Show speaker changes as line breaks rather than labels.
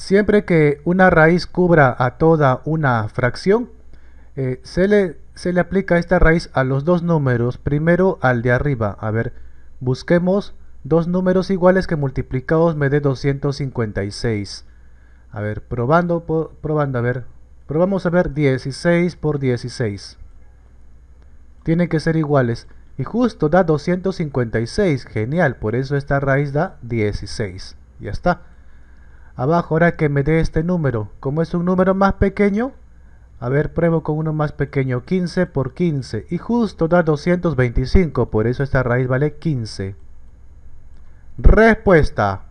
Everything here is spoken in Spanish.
Siempre que una raíz cubra a toda una fracción, eh, se, le, se le aplica esta raíz a los dos números, primero al de arriba. A ver, busquemos dos números iguales que multiplicados me dé 256. A ver, probando, probando, a ver. Probamos a ver 16 por 16. Tienen que ser iguales. Y justo da 256. Genial, por eso esta raíz da 16. Ya está abajo ahora que me dé este número como es un número más pequeño a ver pruebo con uno más pequeño 15 por 15 y justo da 225 por eso esta raíz vale 15 respuesta